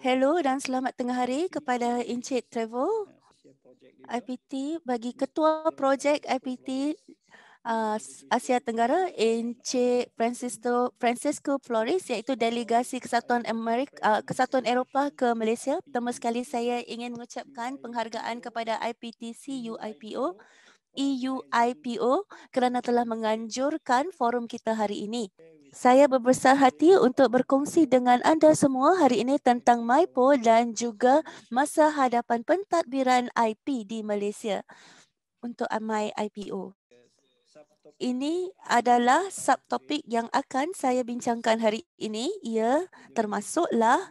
Hello dan selamat tengah hari kepada Encik Travel IPT bagi Ketua Projek IPT uh, Asia Tenggara Encik Francisco Francisco Flores iaitu delegasi Kesatuan Amerika uh, Kesatuan Eropah ke Malaysia. Pertama sekali saya ingin mengucapkan penghargaan kepada IPTC UIPO EUIPO kerana telah menganjurkan forum kita hari ini. Saya berbesar hati untuk berkongsi dengan anda semua hari ini tentang MyPO dan juga masa hadapan pentadbiran IP di Malaysia untuk amai IPO. Ini adalah subtopik yang akan saya bincangkan hari ini. Ia termasuklah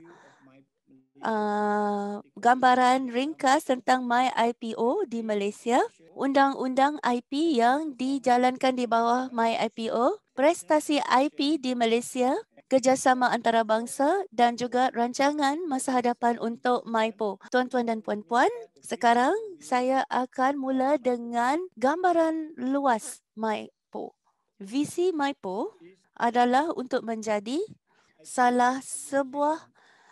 uh, gambaran ringkas tentang My IPO di Malaysia, undang-undang IP yang dijalankan di bawah My IPO, prestasi IP di Malaysia, kerjasama antarabangsa dan juga rancangan masa hadapan untuk MyPo. Tuan-tuan dan puan-puan, sekarang saya akan mula dengan gambaran luas MyPo. Visi MyPo adalah untuk menjadi salah sebuah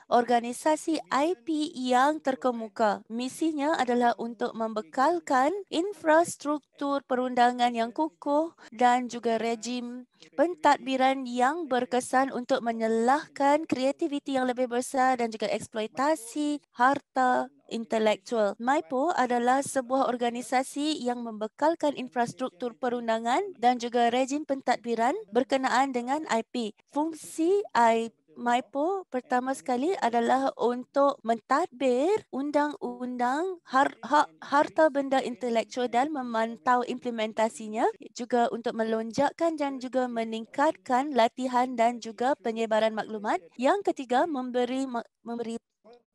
organisasi IP yang terkemuka. Misinya adalah untuk membekalkan infrastruktur perundangan yang kukuh dan juga rejim pentadbiran yang berkesan untuk menyalahkan kreativiti yang lebih besar dan juga eksploitasi harta intelektual. MIPO adalah sebuah organisasi yang membekalkan infrastruktur perundangan dan juga rejim pentadbiran berkenaan dengan IP. Fungsi IP MIPO pertama sekali adalah untuk mentadbir undang-undang har- ha- harta benda intelektual dan memantau implementasinya juga untuk melonjakkan dan juga meningkatkan latihan dan juga penyebaran maklumat yang ketiga memberi memberi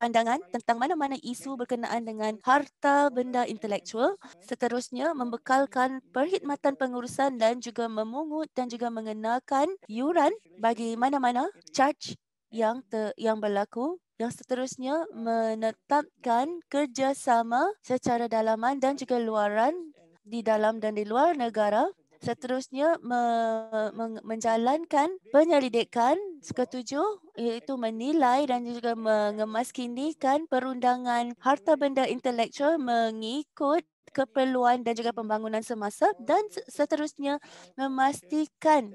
pandangan tentang mana-mana isu berkenaan dengan harta benda intelektual. Seterusnya, membekalkan perkhidmatan pengurusan dan juga memungut dan juga mengenakan yuran bagi mana-mana charge yang ter, yang berlaku. Yang seterusnya, menetapkan kerjasama secara dalaman dan juga luaran di dalam dan di luar negara seterusnya me, me, menjalankan penyelidikan ketujuh iaitu menilai dan juga mengemaskinikan perundangan harta benda intelektual mengikut keperluan dan juga pembangunan semasa dan seterusnya memastikan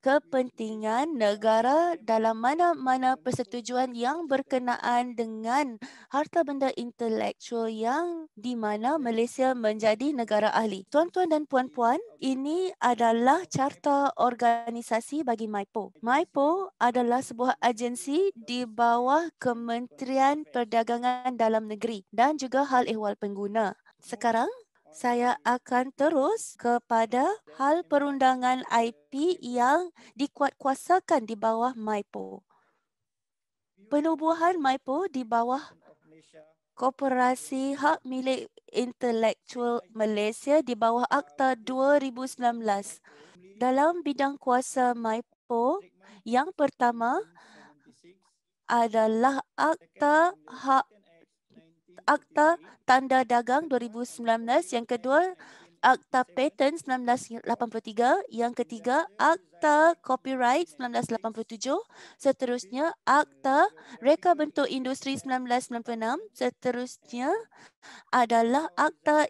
kepentingan negara dalam mana-mana persetujuan yang berkenaan dengan harta benda intelektual yang di mana Malaysia menjadi negara ahli. Tuan-tuan dan puan-puan, ini adalah carta organisasi bagi MIPO. MIPO adalah sebuah agensi di bawah Kementerian Perdagangan Dalam Negeri dan juga Hal Ehwal Pengguna. Sekarang, saya akan terus kepada hal perundangan IP yang dikuatkuasakan di bawah MIPO. Penubuhan MIPO di bawah Koperasi Hak Milik Intellectual Malaysia di bawah Akta 2019. Dalam bidang kuasa MIPO, yang pertama adalah Akta Hak Akta Tanda Dagang 2019, yang kedua Akta Patent 1983, yang ketiga Akta Copyright 1987, seterusnya Akta Reka Bentuk Industri 1996, seterusnya adalah Akta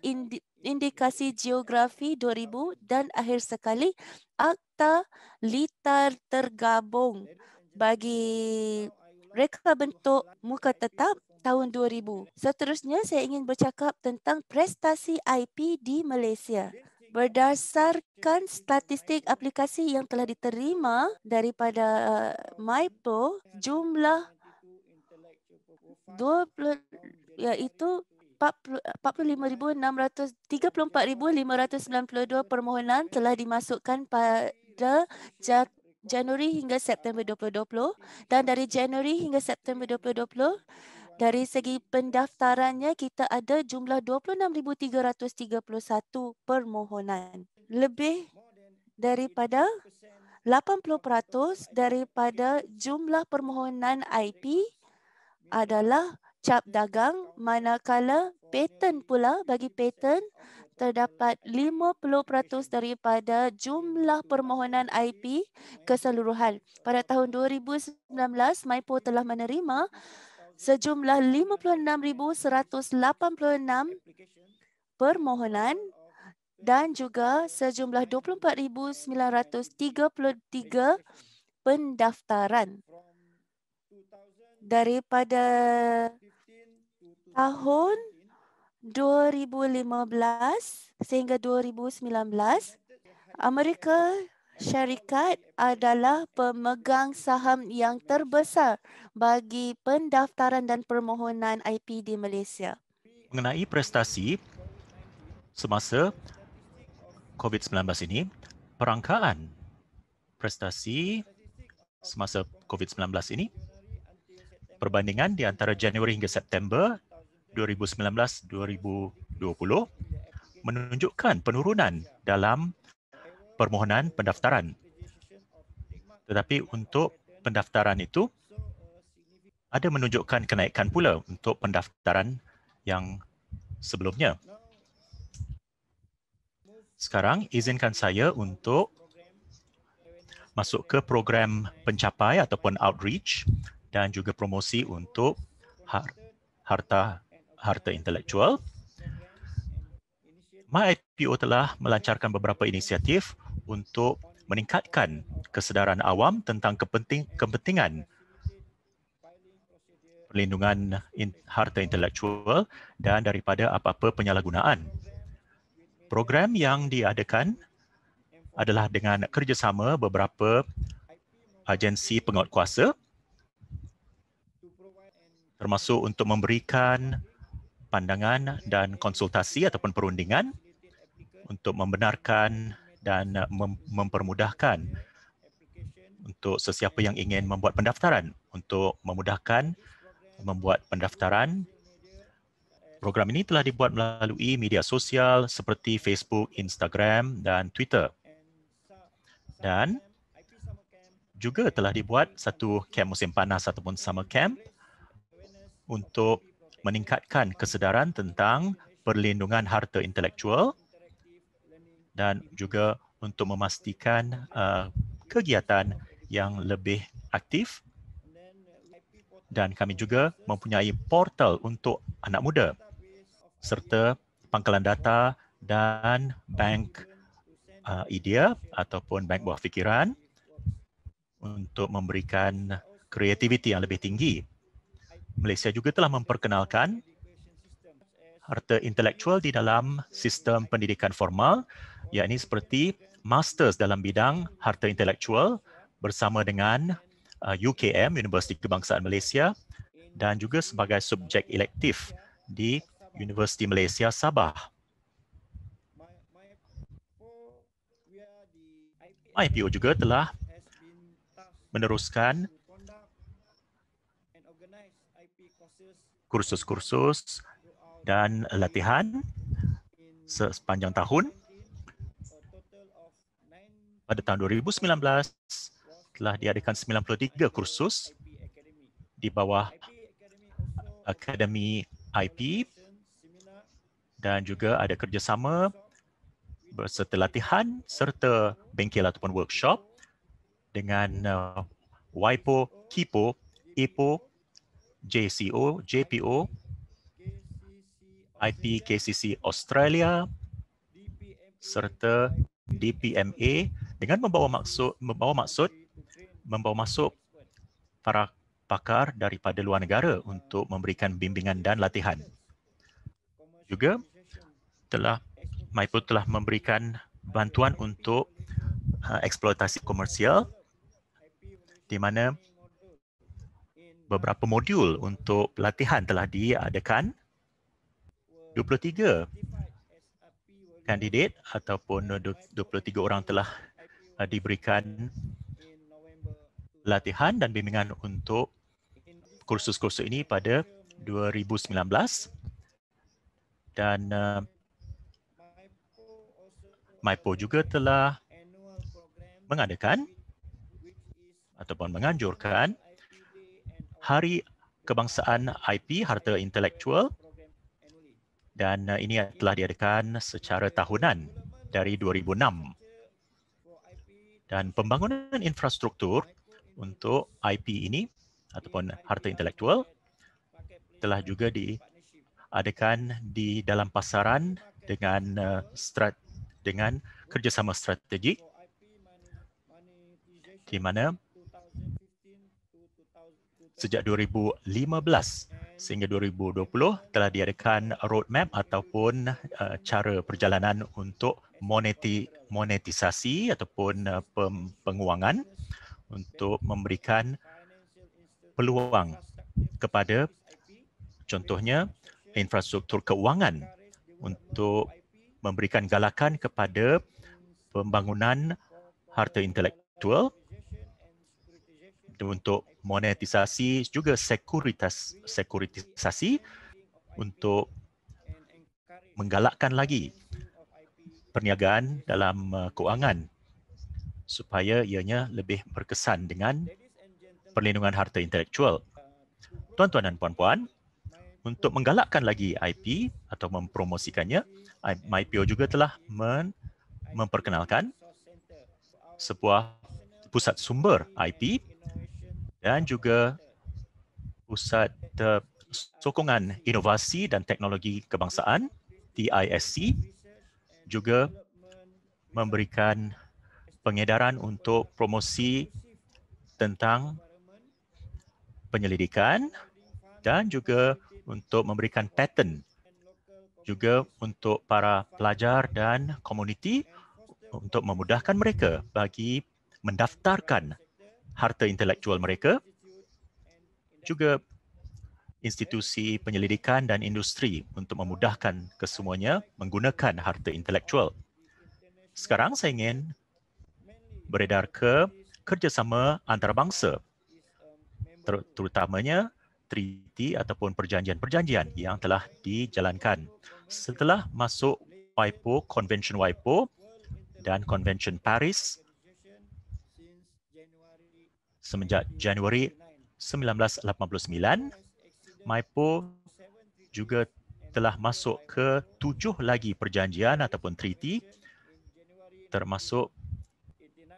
Indikasi Geografi 2000 dan akhir sekali Akta Litar Tergabung bagi Reka Bentuk Muka Tetap tahun 2000. Seterusnya, saya ingin bercakap tentang prestasi IP di Malaysia. Berdasarkan statistik aplikasi yang telah diterima daripada eh, MIPO, jumlah 20, iaitu 45,634,592 permohonan telah dimasukkan pada Januari hingga September 2020 dan dari Januari hingga September 2020 dari segi pendaftarannya, kita ada jumlah 26,331 permohonan. Lebih daripada 80% daripada jumlah permohonan IP adalah cap dagang manakala patent pula bagi patent terdapat 50% daripada jumlah permohonan IP keseluruhan. Pada tahun 2019, MIPO telah menerima sejumlah 56,186 permohonan dan juga sejumlah 24,933 pendaftaran daripada tahun 2015 sehingga 2019 Amerika syarikat adalah pemegang saham yang terbesar bagi pendaftaran dan permohonan IP di Malaysia. Mengenai prestasi semasa COVID-19 ini, perangkaan prestasi semasa COVID-19 ini, perbandingan di antara Januari hingga September 2019-2020 menunjukkan penurunan dalam permohonan pendaftaran. Tetapi untuk pendaftaran itu, ada menunjukkan kenaikan pula untuk pendaftaran yang sebelumnya. Sekarang, izinkan saya untuk masuk ke program pencapai ataupun outreach dan juga promosi untuk harta harta intelektual. MyIPO telah melancarkan beberapa inisiatif untuk meningkatkan kesedaran awam tentang kepenting, kepentingan perlindungan in, harta intelektual dan daripada apa-apa penyalahgunaan. Program yang diadakan adalah dengan kerjasama beberapa agensi kuasa, termasuk untuk memberikan pandangan dan konsultasi ataupun perundingan untuk membenarkan dan uh, mem- mempermudahkan untuk sesiapa yang ingin membuat pendaftaran untuk memudahkan membuat pendaftaran program ini telah dibuat melalui media sosial seperti Facebook, Instagram dan Twitter. Dan juga telah dibuat satu kem musim panas ataupun summer camp untuk meningkatkan kesedaran tentang perlindungan harta intelektual dan juga untuk memastikan uh, kegiatan yang lebih aktif dan kami juga mempunyai portal untuk anak muda serta pangkalan data dan bank uh, idea ataupun bank buah fikiran untuk memberikan kreativiti yang lebih tinggi. Malaysia juga telah memperkenalkan harta intelektual di dalam sistem pendidikan formal ini seperti masters dalam bidang harta intelektual bersama dengan UKM, uh, Universiti Kebangsaan Malaysia dan juga sebagai subjek elektif di Universiti Malaysia Sabah. IPO juga telah meneruskan kursus-kursus dan latihan sepanjang tahun pada tahun 2019 telah diadakan 93 kursus di bawah Akademi IP dan juga ada kerjasama berserta latihan serta bengkel ataupun workshop dengan uh, WIPO, KIPO, IPO, e JCO, JPO, IPKCC Australia serta DPMA dengan membawa maksud membawa maksud membawa masuk para pakar daripada luar negara untuk memberikan bimbingan dan latihan. Juga telah Maipo telah memberikan bantuan untuk uh, eksploitasi komersial di mana beberapa modul untuk pelatihan telah diadakan 23 kandidat ataupun 23 orang telah uh, diberikan latihan dan bimbingan untuk kursus-kursus ini pada 2019 dan uh, MyPo juga telah mengadakan ataupun menganjurkan Hari Kebangsaan IP Harta Intelektual dan uh, ini telah diadakan secara tahunan dari 2006 dan pembangunan infrastruktur untuk IP ini ataupun harta intelektual telah juga diadakan di dalam pasaran dengan eh, strat dengan kerjasama strategik di mana sejak 2015 sehingga 2020 telah diadakan roadmap ataupun eh, cara perjalanan untuk monetisasi ataupun uh, penguangan untuk memberikan peluang kepada contohnya infrastruktur keuangan untuk memberikan galakan kepada pembangunan harta intelektual untuk monetisasi juga sekuritas sekuritisasi untuk menggalakkan lagi perniagaan dalam uh, keuangan supaya ianya lebih berkesan dengan perlindungan harta intelektual. Tuan-tuan dan puan-puan, untuk menggalakkan lagi IP atau mempromosikannya, MyPO juga telah memperkenalkan sebuah pusat sumber IP dan juga pusat uh, sokongan inovasi dan teknologi kebangsaan TISC juga memberikan pengedaran untuk promosi tentang penyelidikan dan juga untuk memberikan pattern juga untuk para pelajar dan komuniti untuk memudahkan mereka bagi mendaftarkan harta intelektual mereka juga institusi penyelidikan dan industri untuk memudahkan kesemuanya menggunakan harta intelektual. Sekarang saya ingin beredar ke kerjasama antarabangsa, ter terutamanya treaty ataupun perjanjian-perjanjian yang telah dijalankan. Setelah masuk WIPO, Convention WIPO dan Convention Paris semenjak Januari 1989, Maipo juga telah masuk ke tujuh lagi perjanjian ataupun treaty termasuk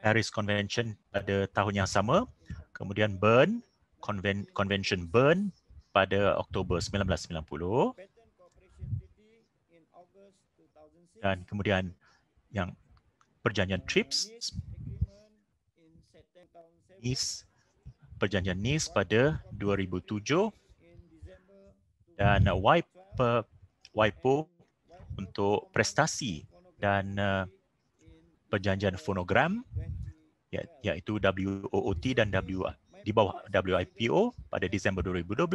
Paris Convention pada tahun yang sama kemudian Bern Conven Convention Bern pada Oktober 1990 dan kemudian yang perjanjian TRIPS Nice perjanjian Nice pada 2007 dan uh, wipe uh, wipe untuk prestasi dan uh, perjanjian fonogram ya-, iaitu WOOT dan W di bawah WIPO pada Disember 2012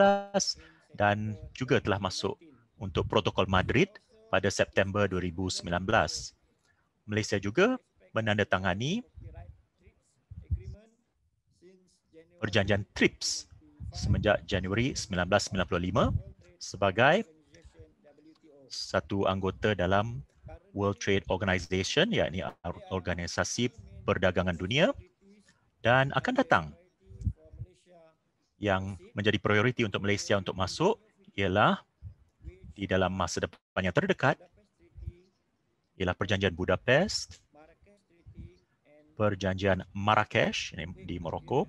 dan juga telah masuk untuk protokol Madrid pada September 2019. Malaysia juga menandatangani perjanjian TRIPS semenjak Januari sebagai satu anggota dalam World Trade Organization iaitu organisasi perdagangan dunia dan akan datang yang menjadi prioriti untuk Malaysia untuk masuk ialah di dalam masa depan yang terdekat ialah perjanjian Budapest perjanjian Marrakesh di Morocco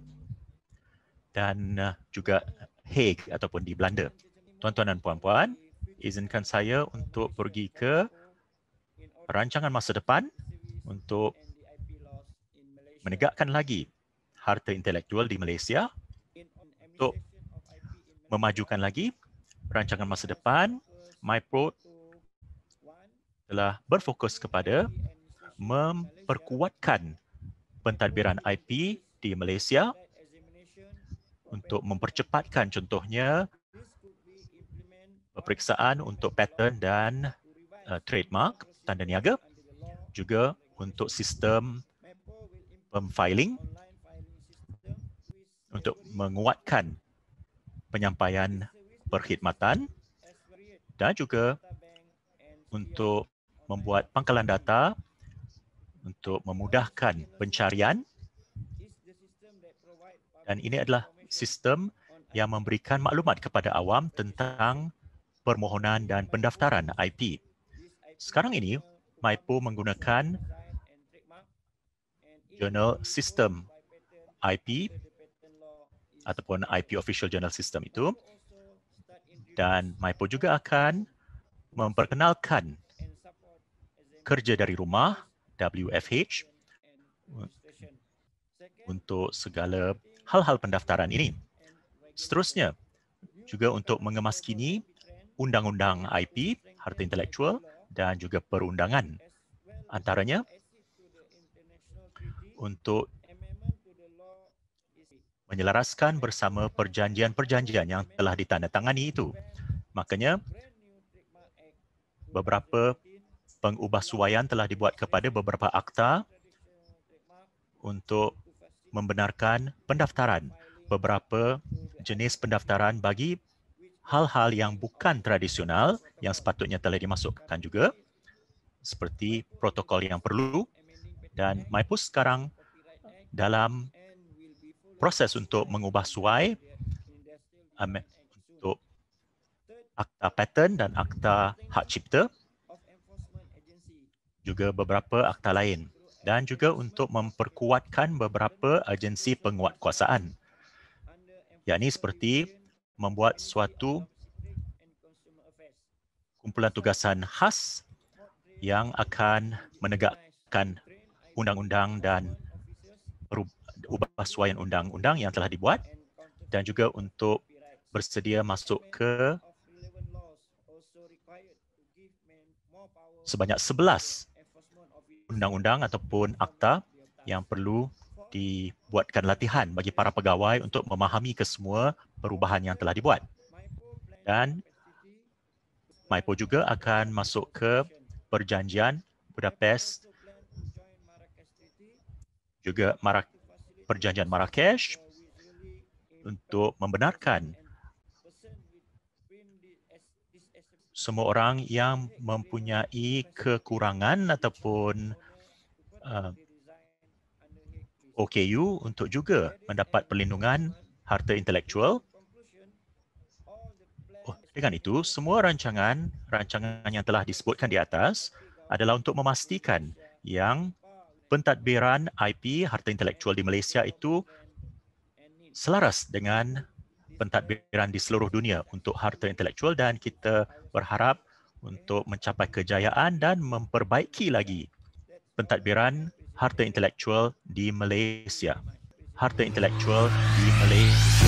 dan uh, juga Hague ataupun di Belanda tuan-tuan dan puan-puan, izinkan saya untuk pergi ke rancangan masa depan untuk menegakkan lagi harta intelektual di Malaysia untuk memajukan lagi rancangan masa depan. MyPro telah berfokus kepada memperkuatkan pentadbiran IP di Malaysia untuk mempercepatkan contohnya peperiksaan untuk pattern dan uh, trademark tanda niaga juga untuk sistem pemfiling untuk menguatkan penyampaian perkhidmatan dan juga untuk membuat pangkalan data untuk memudahkan pencarian dan ini adalah sistem yang memberikan maklumat kepada awam tentang permohonan dan pendaftaran IP. Sekarang ini, MyPo menggunakan Journal System IP ataupun IP Official Journal System itu dan MyPo juga akan memperkenalkan kerja dari rumah WFH untuk segala hal-hal pendaftaran ini. Seterusnya, juga untuk mengemaskini undang-undang IP, harta intelektual dan juga perundangan. Antaranya untuk menyelaraskan bersama perjanjian-perjanjian yang telah ditandatangani itu. Makanya beberapa pengubahsuaian telah dibuat kepada beberapa akta untuk membenarkan pendaftaran beberapa jenis pendaftaran bagi hal-hal yang bukan tradisional yang sepatutnya telah dimasukkan juga seperti protokol yang perlu dan MyPost sekarang dalam proses untuk mengubah suai um, untuk akta patent dan akta hak cipta juga beberapa akta lain dan juga untuk memperkuatkan beberapa agensi penguatkuasaan yakni seperti membuat suatu kumpulan tugasan khas yang akan menegakkan undang-undang dan ubah suai undang-undang yang telah dibuat dan juga untuk bersedia masuk ke sebanyak 11 undang-undang ataupun akta yang perlu dibuatkan latihan bagi para pegawai untuk memahami kesemua perubahan yang telah dibuat. Dan MIPO juga akan masuk ke perjanjian Budapest juga Mara, perjanjian Marrakesh untuk membenarkan semua orang yang mempunyai kekurangan ataupun uh, OKU untuk juga mendapat perlindungan harta intelektual dengan itu, semua rancangan, rancangan yang telah disebutkan di atas adalah untuk memastikan yang pentadbiran IP harta intelektual di Malaysia itu selaras dengan pentadbiran di seluruh dunia untuk harta intelektual dan kita berharap untuk mencapai kejayaan dan memperbaiki lagi pentadbiran harta intelektual di Malaysia. Harta intelektual di Malaysia.